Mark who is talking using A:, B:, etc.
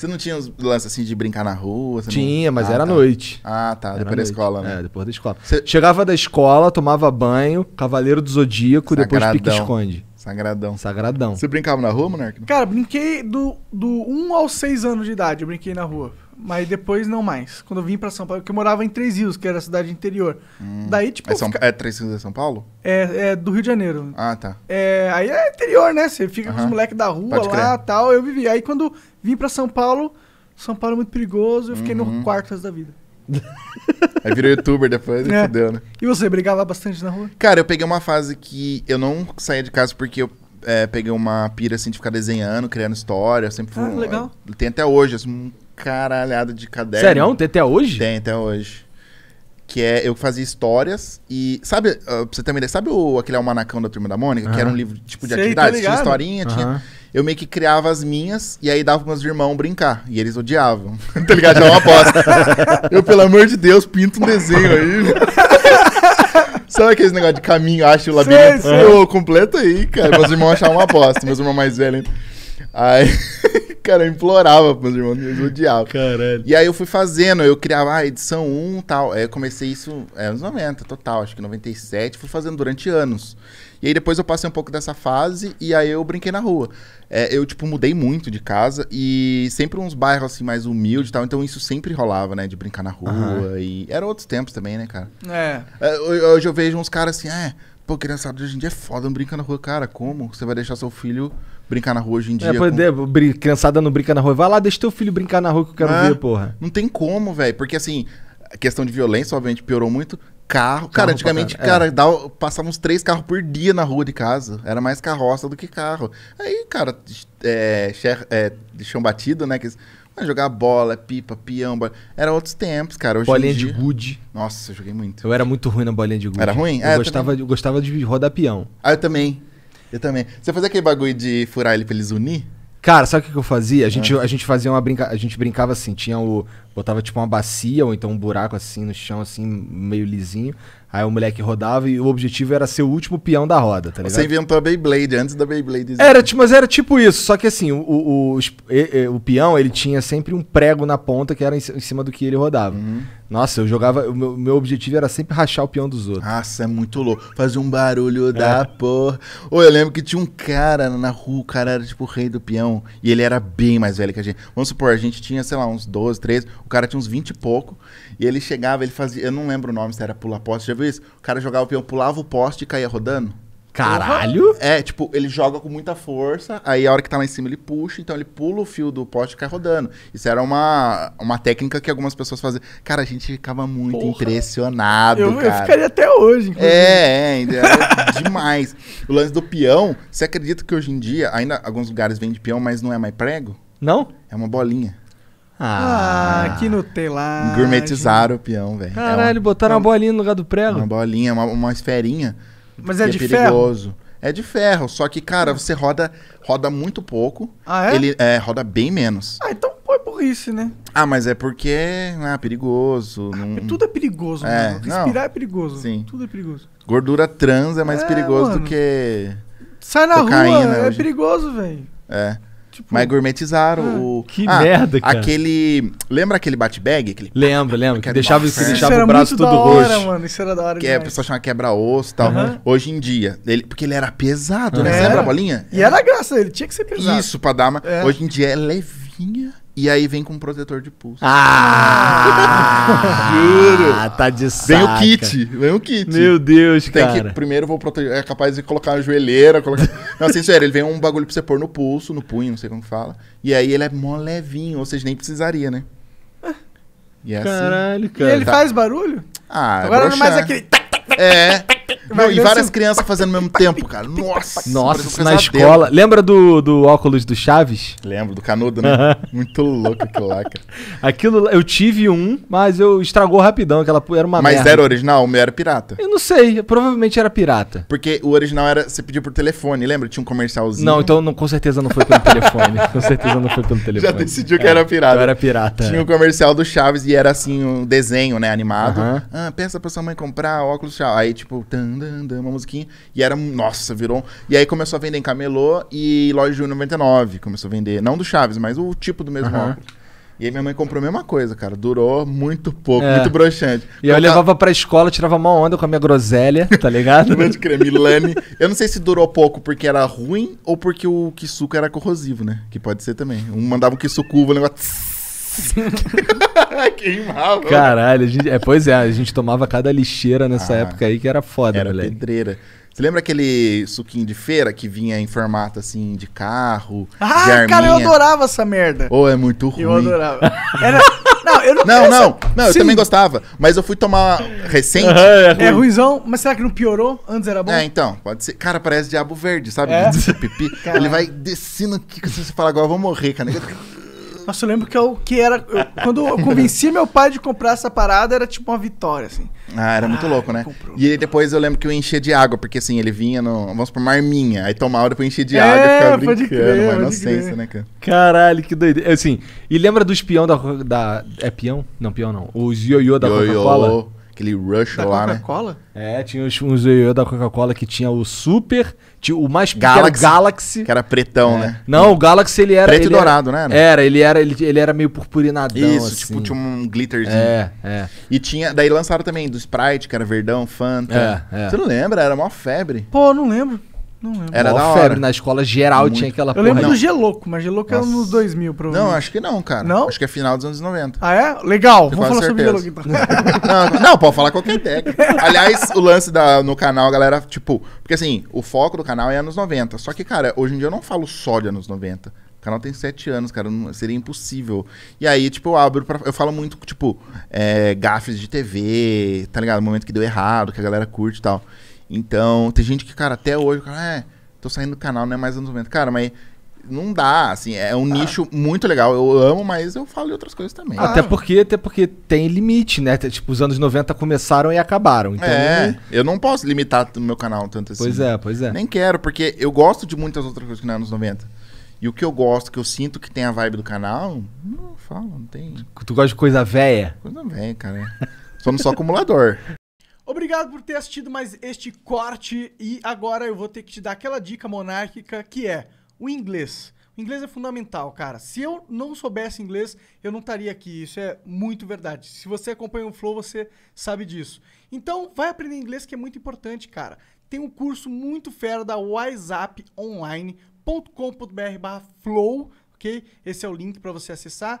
A: Você não tinha os lances assim de brincar na rua? Tinha, não... mas ah, era à tá. noite. Ah, tá. Era depois da escola, né? É, depois da escola.
B: Chegava da escola, tomava banho, Cavaleiro do Zodíaco, Sagradão. depois pique-esconde.
A: Sagradão. Sagradão. Você brincava na rua, Monarca?
C: Cara, brinquei do, do 1 aos 6 anos de idade, eu brinquei na rua. Mas depois não mais. Quando eu vim pra São Paulo, porque eu morava em Três Rios, que era a cidade interior.
A: Hum. Daí, tipo. É, São... fica... é Três Rios de é São Paulo?
C: É, é do Rio de Janeiro. Ah, tá. É, aí é interior, né? Você fica uh -huh. com os moleques da rua Pode lá e tal. Eu vivi. Aí quando vim pra São Paulo, São Paulo é muito perigoso, eu fiquei uhum. no quartas da vida.
A: Aí virou youtuber depois e é. fudeu, né?
C: E você brigava bastante na rua?
A: Cara, eu peguei uma fase que eu não saía de casa porque eu é, peguei uma pira assim de ficar desenhando, criando história. Eu sempre fui. Ah, um, legal. Tem até hoje, assim, um caralhado de caderno. Sério? Tem até hoje? Tem até hoje. Que é, eu fazia histórias e. Sabe, uh, pra você ter uma ideia, sabe o, aquele almanacão da turma da Mônica? Uhum. Que era um livro tipo de Sei, atividades? Tinha historinha, uhum. tinha eu meio que criava as minhas e aí dava pros meus irmãos brincar. E eles odiavam. tá ligado? Já é uma bosta. eu, pelo amor de Deus, pinto um desenho aí. Sabe aquele negócio de caminho, acho o labirinto? Sei, sei. completa aí, cara. Meus irmãos achavam uma bosta, meus irmãos mais velhos. Aí, cara, eu implorava pros meus irmãos, eles odiavam. Caralho. E aí eu fui fazendo, eu criava a ah, edição 1 e tal. Aí eu comecei isso é, anos 90, total, acho que 97, fui fazendo durante anos. E aí depois eu passei um pouco dessa fase e aí eu brinquei na rua. É, eu, tipo, mudei muito de casa e sempre uns bairros, assim, mais humildes e tal. Então isso sempre rolava, né? De brincar na rua. Uhum. E era outros tempos também, né, cara? É. é hoje eu vejo uns caras assim, é, Pô, criançada de hoje em dia é foda, não brinca na rua. Cara, como? Você vai deixar seu filho brincar na rua hoje em é, dia? É, com...
B: Deus, criançada não brinca na rua. Vai lá, deixa teu
A: filho brincar na rua que eu quero é, ver, porra. Não tem como, velho. Porque assim, a questão de violência, obviamente, piorou muito. Carro. carro cara, antigamente, é. cara, é. dava, passava uns três carros por dia na rua de casa. Era mais carroça do que carro. Aí, cara, é, é, chão batido, né? Que é jogar bola, é pipa, peão, Era outros tempos, cara. Hoje bolinha dia... de gude. Nossa, eu joguei
B: muito. Eu era muito ruim na bolinha de gude. Era ruim? Eu, é, gostava, eu, eu gostava de rodar peão.
A: Ah, eu também. Eu também. Você fazia aquele bagulho de furar ele pra eles unir?
B: Cara, sabe o que, que eu fazia? A gente, é. a gente fazia uma brinca... A gente brincava assim, tinha o botava tipo uma bacia ou então um buraco assim no chão, assim, meio lisinho. Aí o moleque rodava e o objetivo era ser o último peão da roda, tá ligado? Você inventou
A: a Beyblade antes da Beyblade existir. Era, tipo,
B: mas era tipo isso, só que assim, o, o, o, o, peão, ele tinha sempre um prego na ponta que era em cima do que ele rodava. Uhum. Nossa, eu jogava, o meu, meu, objetivo
A: era sempre rachar o peão dos outros. Nossa, é muito louco. Fazer um barulho é. da porra. Ou eu lembro que tinha um cara na rua, o cara era tipo o rei do peão, e ele era bem mais velho que a gente. Vamos supor, a gente tinha, sei lá, uns 12, 13, cara tinha uns 20 e pouco. E ele chegava, ele fazia. Eu não lembro o nome, se era pular poste. Já viu isso? O cara jogava o peão, pulava o poste e caía rodando. Caralho! Uhum. É, tipo, ele joga com muita força, aí a hora que tá lá em cima ele puxa, então ele pula o fio do poste e cai rodando. Isso era uma, uma técnica que algumas pessoas faziam. Cara, a gente ficava muito Porra. impressionado, eu, cara. Eu ficaria até hoje, inclusive. É, é, é demais. O lance do peão, você acredita que hoje em dia, ainda alguns lugares vendem peão, mas não é mais prego? Não? É uma bolinha. Ah, ah, que Nutella. Gourmetizaram o peão, velho. Caralho, é uma, botaram é uma, uma bolinha no lugar do prego. Uma bolinha, uma, uma esferinha. Mas é, é, de perigoso. Ferro? É de ferro, só que, cara, você roda roda muito pouco. Ah, é? Ele é, roda bem menos. Ah, então
C: pô, é burrice, né?
A: Ah, mas é porque ah, perigoso. Ah, não... É tudo é perigoso, mano. Respirar não, é perigoso. Sim. Tudo é perigoso. Gordura trans é mais é, perigoso mano. do que. Sai na cocaína, rua, é hoje.
C: perigoso, velho.
A: É. Tipo, mas gourmetizaram ah, o. Que ah, merda, cara. Aquele. Lembra aquele bat bag Aquele... Lembra, lembra. Que deixava, que deixava isso o braço todo hora, era Mano, isso era da hora. Que é, demais. a pessoa chama quebra-osso e tal. Uhum. Hoje em dia. Ele... Porque ele era pesado, uhum. né? Era. Lembra a bolinha? E era graça, ele tinha que ser pesado. Isso, pra dar uma. É. Hoje em dia é levinha. E aí vem com um protetor de pulso. Ah! Juro! Ah, tá de saca. Vem o kit, vem o kit. Meu Deus, Tem cara. que, primeiro vou proteger, é capaz de colocar a joelheira, colocar... Não, assim, sério, ele vem um bagulho pra você pôr no pulso, no punho, não sei como fala. E aí ele é mó levinho, ou seja, nem precisaria, né? E é assim. Caralho, cara. E ele faz barulho? Ah, é Agora é broxar. não mais aquele... É... Não, e várias crianças fazendo ao mesmo tempo, cara. Nossa, Nossa na é escola.
B: Lembra do, do óculos do Chaves? Lembro, do canudo, né? Muito louco aquilo lá, cara. Aquilo, eu tive um, mas eu estragou rapidão, aquela era uma Mas merda. era original,
A: o meu era pirata. Eu não sei, provavelmente era pirata. Porque o original era, você pediu por telefone, lembra? Tinha um comercialzinho. Não, então
B: não, com certeza não foi pelo telefone. Com certeza não foi pelo telefone. Já decidiu que é, era pirata. Eu era pirata. Tinha é. o
A: um comercial do Chaves e era assim, um desenho, né, animado. Uhum. Ah, peça pra sua mãe comprar óculos Chaves. Aí tipo... Tan, uma musiquinha. E era, nossa, virou. E aí começou a vender em camelô e loja de 99 começou a vender. Não do Chaves, mas o tipo do mesmo uhum. óculos. E aí minha mãe comprou a mesma coisa, cara. Durou muito pouco, é. muito broxante.
B: E eu, eu levava pra escola,
A: tirava uma onda com a minha groselha, tá ligado? de creme, Milani. Eu não sei se durou pouco porque era ruim ou porque o Kisuko era corrosivo, né? Que pode ser também. Um mandava o Kisuku, o negócio... Queimava. Caralho, gente, é, pois é, a gente tomava cada lixeira nessa ah, época aí que era foda, era moleque. pedreira. Você lembra aquele suquinho de feira que vinha em formato assim de carro? Ah, de cara, eu adorava
C: essa merda. Ou oh, é muito ruim. Eu adorava. Era... Não, eu não Não, essa... não, não eu Sim. também
A: gostava. Mas eu fui tomar recente. Uhum, é, ruim. é ruizão, mas será que não piorou? Antes era bom? É, então, pode ser. Cara, parece diabo verde, sabe? É? é pipi. Ele vai descendo aqui, você fala, agora eu vou morrer, cara. Nossa, eu lembro
C: que, é o que era. Eu, quando eu convenci meu pai de comprar essa parada, era tipo uma vitória, assim.
A: Ah, era ah, muito louco, né? Comprou. E depois eu lembro que eu enchia de água, porque assim, ele vinha no. Vamos por marminha. Aí tomava, depois enchia de é, água e ficava brincando. uma inocência, né, cara? Caralho, que
B: doideira. Assim, e lembra dos peão da, da. É peão? Não, peão não. Os ioiô da Coca-Cola?
A: aquele Rush da lá, né?
B: Coca-Cola? É, tinha uns, uns ioiô da Coca-Cola que tinha o Super, tinha o mais Galaxy, que era,
A: Galaxy, que era pretão, é. né?
B: Não, o Galaxy ele era preto ele e dourado, era, né, né? Era, ele era ele, ele era meio purpurinadão
A: Isso, tipo, assim. tipo tinha um glitterzinho. É, é. E tinha, daí lançaram também do Sprite, que era verdão, Fanta. É, é. Você não lembra? Era uma febre. Pô, não lembro. Não Era da hora. na escola geral Muito. tinha aquela Eu porra. lembro do G
C: Geloco, mas Geloco era é Nossa. nos 2000, Não, acho que não,
A: cara. Não? Acho que é final dos anos 90. Ah, é? Legal, Tenho vamos falar quase sobre Geloco então.
C: Não, não, pode falar qualquer
A: técnica. Aliás, o lance da, no canal, galera, tipo, porque assim, o foco do canal é anos 90. Só que, cara, hoje em dia eu não falo só de anos 90. O canal tem sete anos, cara, não- seria impossível. E aí, tipo, eu abro pra, Eu falo muito, tipo, é, gafes de TV, tá ligado? Momento que deu errado, que a galera curte e tal. Então, tem gente que, cara, até hoje, cara, é, tô saindo do canal, não é mais anos 90. Cara, mas não dá, assim, é um ah. nicho muito legal. Eu amo, mas eu falo de outras coisas também. Ah, até porque, até
B: porque tem limite, né? Tipo, os anos 90 começaram e acabaram.
A: Então é, eu... eu não posso limitar o meu canal tanto assim. Pois é, pois é. Nem quero, porque eu gosto de muitas outras coisas que não é anos 90. E o que eu gosto, que eu sinto que tem a vibe do canal, não falo, não tem. Tu gosta de coisa velha? Coisa velha, cara. Somos só acumulador.
C: Obrigado por ter assistido mais este corte e agora eu vou ter que te dar aquela dica monárquica que é o inglês. O inglês é fundamental, cara. Se eu não soubesse inglês, eu não estaria aqui. Isso é muito verdade. Se você acompanha o Flow, você sabe disso. Então, vai aprender inglês que é muito importante, cara. Tem um curso muito fera da whatsapponlinecombr flow OK? Esse é o link para você acessar.